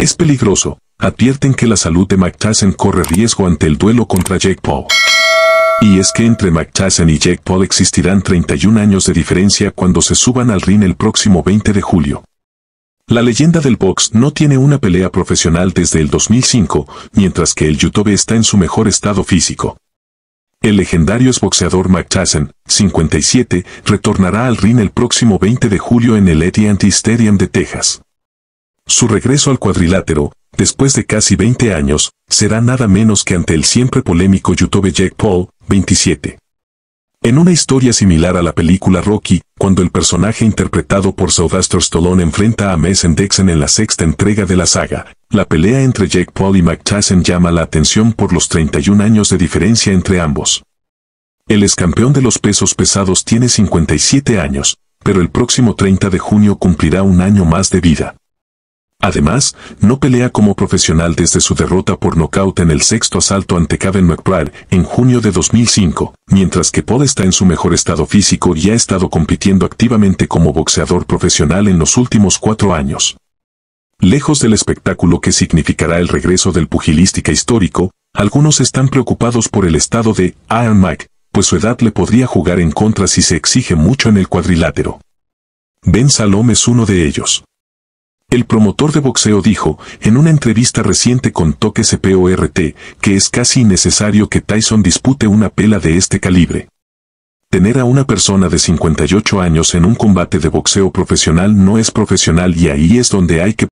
Es peligroso, advierten que la salud de McTasen corre riesgo ante el duelo contra Jake Paul. Y es que entre McTasen y Jack Paul existirán 31 años de diferencia cuando se suban al ring el próximo 20 de julio. La leyenda del box no tiene una pelea profesional desde el 2005, mientras que el YouTube está en su mejor estado físico. El legendario exboxeador McTasen, 57, retornará al ring el próximo 20 de julio en el AT&T Stadium de Texas. Su regreso al cuadrilátero, después de casi 20 años, será nada menos que ante el siempre polémico youtube Jack Paul, 27. En una historia similar a la película Rocky, cuando el personaje interpretado por Sylvester Stallone enfrenta a Mason Dixon en la sexta entrega de la saga, la pelea entre Jack Paul y McTyson llama la atención por los 31 años de diferencia entre ambos. El excampeón de los pesos pesados tiene 57 años, pero el próximo 30 de junio cumplirá un año más de vida. Además, no pelea como profesional desde su derrota por nocaut en el sexto asalto ante Kevin McBride en junio de 2005, mientras que Paul está en su mejor estado físico y ha estado compitiendo activamente como boxeador profesional en los últimos cuatro años. Lejos del espectáculo que significará el regreso del pugilística histórico, algunos están preocupados por el estado de Iron Mike, pues su edad le podría jugar en contra si se exige mucho en el cuadrilátero. Ben Salom es uno de ellos. El promotor de boxeo dijo, en una entrevista reciente con Toque CPORT, que es casi innecesario que Tyson dispute una pela de este calibre. Tener a una persona de 58 años en un combate de boxeo profesional no es profesional y ahí es donde hay que